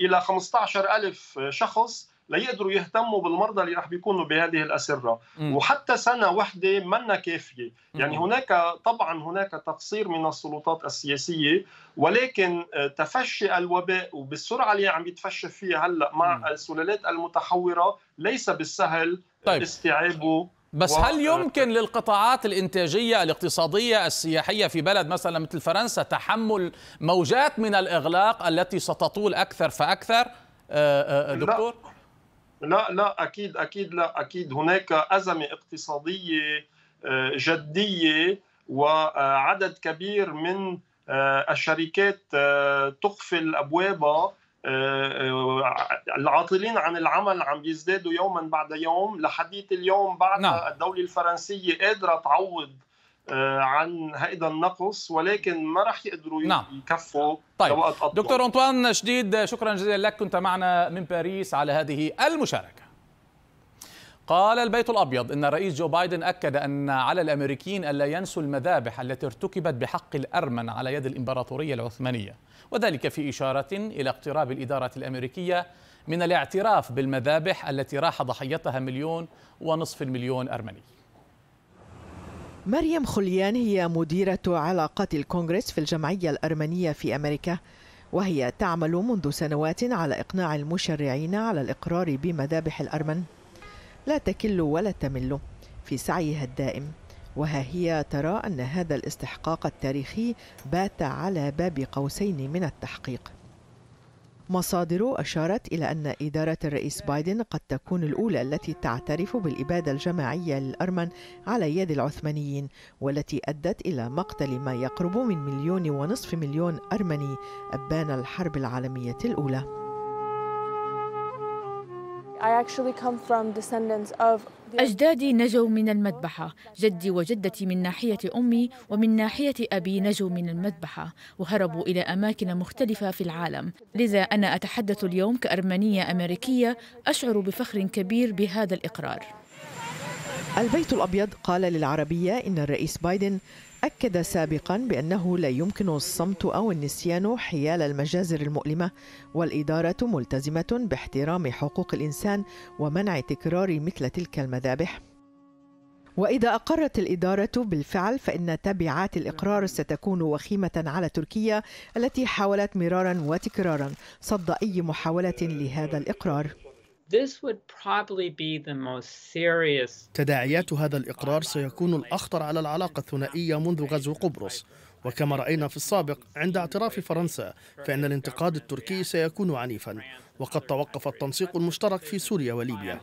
الى 15000 شخص ليقدروا يهتموا بالمرضى اللي رح بيكونوا بهذه الاسره م. وحتى سنه واحدة منا كافيه يعني هناك طبعا هناك تقصير من السلطات السياسيه ولكن آه، تفشي الوباء وبالسرعه اللي عم يتفشى فيها هلا مع م. السلالات المتحوره ليس بالسهل آه، طيب. استيعابه بس و... هل يمكن آه، للقطاعات الانتاجيه الاقتصاديه السياحيه في بلد مثلا مثل فرنسا تحمل موجات من الاغلاق التي ستطول اكثر فاكثر دكتور لا. لا لا اكيد اكيد لا اكيد هناك ازمه اقتصاديه آه، جديه وعدد كبير من آه، الشركات آه، تقفل ابوابها العاطلين عن العمل عم بيزدادوا يوما بعد يوم لحديث اليوم بعد نعم. الدولة الفرنسية قادرة تعوض آه، عن هيدا النقص ولكن ما راح يقدروا نعم. يكفوا طيب. لوقت أطول دكتور أنطوان شديد شكرا جزيلا لك كنت معنا من باريس على هذه المشاركة قال البيت الأبيض إن الرئيس جو بايدن أكد أن على الأمريكيين ألا ينسوا المذابح التي ارتكبت بحق الأرمن على يد الإمبراطورية العثمانية وذلك في إشارة إلى اقتراب الإدارة الأمريكية من الاعتراف بالمذابح التي راح ضحيتها مليون ونصف المليون أرمني مريم خليان هي مديرة علاقات الكونغرس في الجمعية الأرمنية في أمريكا وهي تعمل منذ سنوات على إقناع المشرعين على الإقرار بمذابح الأرمن لا تكل ولا تمل في سعيها الدائم وها هي ترى أن هذا الاستحقاق التاريخي بات على باب قوسين من التحقيق مصادر أشارت إلى أن إدارة الرئيس بايدن قد تكون الأولى التي تعترف بالإبادة الجماعية للأرمن على يد العثمانيين والتي أدت إلى مقتل ما يقرب من مليون ونصف مليون أرمني أبان الحرب العالمية الأولى أجدادي نجوا من المذبحة جدي وجدتي من ناحية أمي ومن ناحية أبي نجوا من المذبحة وهربوا إلى أماكن مختلفة في العالم لذا أنا أتحدث اليوم كأرمنية أمريكية أشعر بفخر كبير بهذا الإقرار البيت الأبيض قال للعربية إن الرئيس بايدن أكد سابقا بأنه لا يمكن الصمت أو النسيان حيال المجازر المؤلمة والإدارة ملتزمة باحترام حقوق الإنسان ومنع تكرار مثل تلك المذابح وإذا أقرت الإدارة بالفعل فإن تبعات الإقرار ستكون وخيمة على تركيا التي حاولت مرارا وتكرارا صد أي محاولة لهذا الإقرار تداعيات هذا الإقرار سيكون الأخطر على العلاقة الثنائية منذ غزو قبرص وكما رأينا في السابق عند اعتراف فرنسا فإن الانتقاد التركي سيكون عنيفا وقد توقف التنسيق المشترك في سوريا وليبيا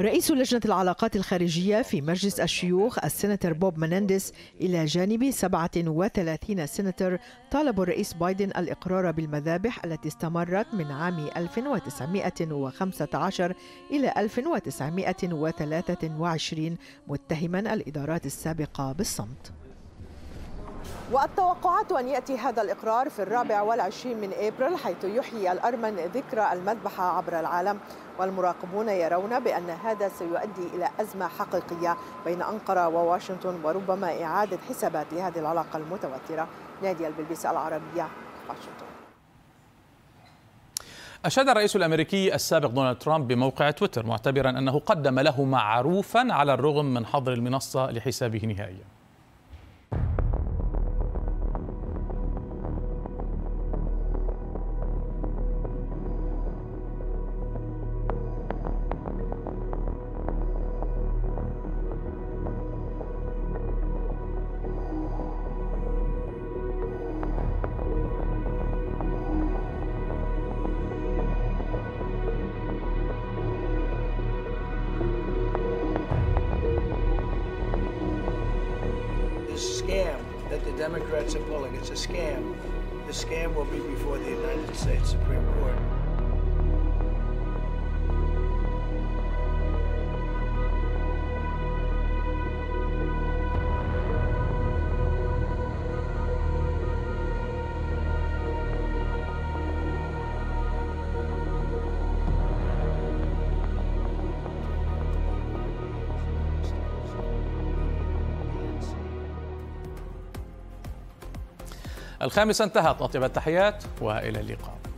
رئيس لجنة العلاقات الخارجية في مجلس الشيوخ السناتر بوب منندس إلى جانب 37 سناتر طالب الرئيس بايدن الإقرار بالمذابح التي استمرت من عام 1915 إلى 1923 متهما الإدارات السابقة بالصمت والتوقعات أن يأتي هذا الإقرار في الرابع والعشرين من إبريل حيث يحيي الأرمن ذكرى المذبحة عبر العالم والمراقبون يرون بأن هذا سيؤدي إلى أزمة حقيقية بين أنقرة وواشنطن وربما إعادة حسابات لهذه العلاقة المتوترة نادي البلبيس العربية واشنطن أشاد الرئيس الأمريكي السابق دونالد ترامب بموقع تويتر معتبرا أنه قدم له معروفا على الرغم من حظر المنصة لحسابه نهائياً الخامسة انتهت أطيب التحيات وإلى اللقاء